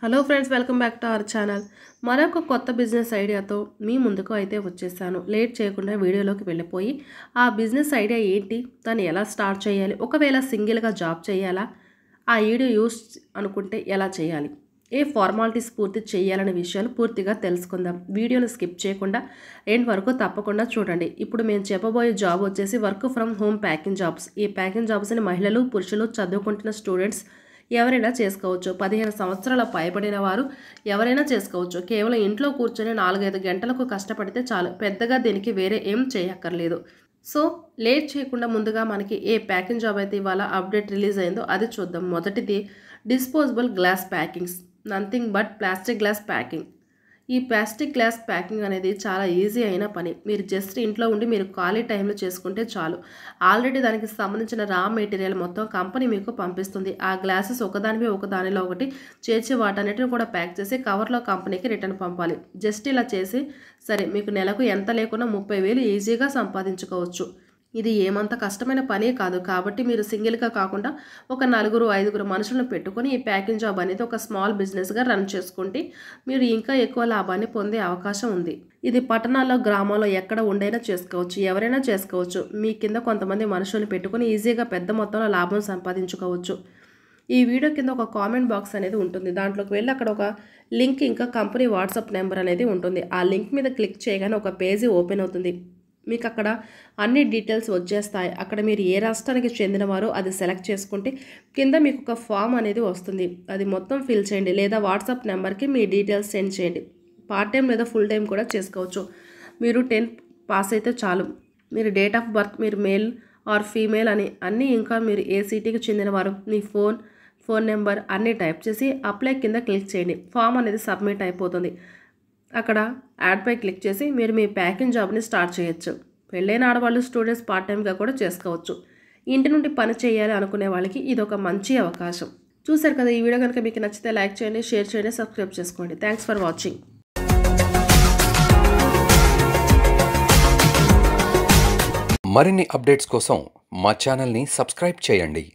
hello friends welcome back to our channel మరొక కొత్త business ఐడియాతో మీ ముందుకు అయితే వచ్చేసాను లేట్ చేయకుండా వీడియోలోకి వెళ్ళిపోయి ఆ బిజినెస్ ఐడియా ఏంటి దాన్ని ఎలా స్టార్ట్ చేయాలి ఒకవేళ సింగిల్గా జాబ్ చేయాలా ఆ ఐడియా యూస్ అనుకుంటే ఎలా చేయాలి ఏ ఫార్మాలిటీస్ పూర్తి చేయాలనే విషయాలు పూర్తిగా తెలుసుకుందాం వీడియోను స్కిప్ చేయకుండా ఎండ్ వరకు తప్పకుండా చూడండి ఇప్పుడు మేము చెప్పబోయే జాబ్ వచ్చేసి work from home packing jobs ఈ ప్యాకింగ్ జాబ్స్ని మహిళలు పురుషులు చదువుకుంటున్న స్టూడెంట్స్ ఎవరైనా చేసుకోవచ్చు పదిహేను సంవత్సరాల పైబడిన వారు ఎవరైనా చేసుకోవచ్చు కేవలం ఇంట్లో కూర్చొని నాలుగైదు గంటలకు కష్టపడితే చాలు పెద్దగా దీనికి వేరే ఏం చేయక్కర్లేదు సో లేట్ చేయకుండా ముందుగా మనకి ఏ ప్యాకింగ్ జాబ్ అయితే ఇవాళ అప్డేట్ రిలీజ్ అయిందో అది చూద్దాం మొదటిది disposable glass packings nothing but plastic glass packing ఈ ప్లాస్టిక్ గ్లాస్ ప్యాకింగ్ అనేది చాలా ఈజీ అయిన పని మీరు జస్ట్ ఇంట్లో ఉండి మీరు ఖాళీ టైంలో చేసుకుంటే చాలు ఆల్రెడీ దానికి సంబంధించిన రా మెటీరియల్ మొత్తం కంపెనీ మీకు పంపిస్తుంది ఆ గ్లాసెస్ ఒకదానిపై ఒకదానిలో ఒకటి చేర్చి వాటన్నిటిని కూడా ప్యాక్ చేసి కవర్లో కంపెనీకి రిటర్న్ పంపాలి జస్ట్ ఇలా చేసి సరే మీకు నెలకు ఎంత లేకుండా ముప్పై వేలు ఈజీగా సంపాదించుకోవచ్చు ఇది ఏమంత కష్టమైన పనే కాదు కాబట్టి మీరు సింగిల్గా కాకుండా ఒక నలుగురు ఐదుగురు మనుషులను పెట్టుకొని ఈ ప్యాకింగ్ జాబ్ అనేది ఒక స్మాల్ బిజినెస్గా రన్ చేసుకుంటే మీరు ఇంకా ఎక్కువ లాభాన్ని పొందే అవకాశం ఉంది ఇది పట్టణాల్లో గ్రామాల్లో ఎక్కడ ఉండైనా చేసుకోవచ్చు ఎవరైనా చేసుకోవచ్చు మీ కింద కొంతమంది మనుషులను పెట్టుకొని ఈజీగా పెద్ద మొత్తంలో లాభం సంపాదించుకోవచ్చు ఈ వీడియో కింద ఒక కామెంట్ బాక్స్ అనేది ఉంటుంది దాంట్లోకి వెళ్ళి అక్కడ ఒక లింక్ ఇంకా కంపెనీ వాట్సాప్ నెంబర్ అనేది ఉంటుంది ఆ లింక్ మీద క్లిక్ చేయగానే ఒక పేజీ ఓపెన్ అవుతుంది మీకు అక్కడ అన్ని డీటెయిల్స్ వచ్చేస్తాయి అక్కడ మీరు ఏ రాష్ట్రానికి చెందినవారో అది సెలెక్ట్ చేసుకుంటే కింద మీకు ఒక ఫామ్ అనేది వస్తుంది అది మొత్తం ఫిల్ చేయండి లేదా వాట్సాప్ నెంబర్కి మీ డీటెయిల్స్ సెండ్ చేయండి పార్ట్ టైం లేదా ఫుల్ టైం కూడా చేసుకోవచ్చు మీరు టెన్త్ పాస్ అయితే చాలు మీరు డేట్ ఆఫ్ బర్త్ మీరు మేల్ ఆర్ ఫీమేల్ అని అన్నీ ఇంకా మీరు ఏ సిటీకి చెందినవారు మీ ఫోన్ ఫోన్ నెంబర్ అన్నీ టైప్ చేసి అప్లై కింద క్లిక్ చేయండి ఫామ్ అనేది సబ్మిట్ అయిపోతుంది అక్కడ యాడ్పై క్లిక్ చేసి మీరు మీ ప్యాకింగ్ జాబ్ని స్టార్ట్ చేయొచ్చు పెళ్ళైన ఆడవాళ్ళు స్టూడెంట్స్ పార్ట్ టైంగా కూడా చేసుకోవచ్చు ఇంటి నుండి పని చేయాలి అనుకునే వాళ్ళకి ఇది ఒక మంచి అవకాశం చూశారు కదా ఈ వీడియో కనుక మీకు నచ్చితే లైక్ చేయండి షేర్ చేయండి సబ్స్క్రైబ్ చేసుకోండి థ్యాంక్స్ ఫర్ వాచింగ్ మరిన్ని అప్డేట్స్ కోసం మా ఛానల్ని సబ్స్క్రైబ్ చేయండి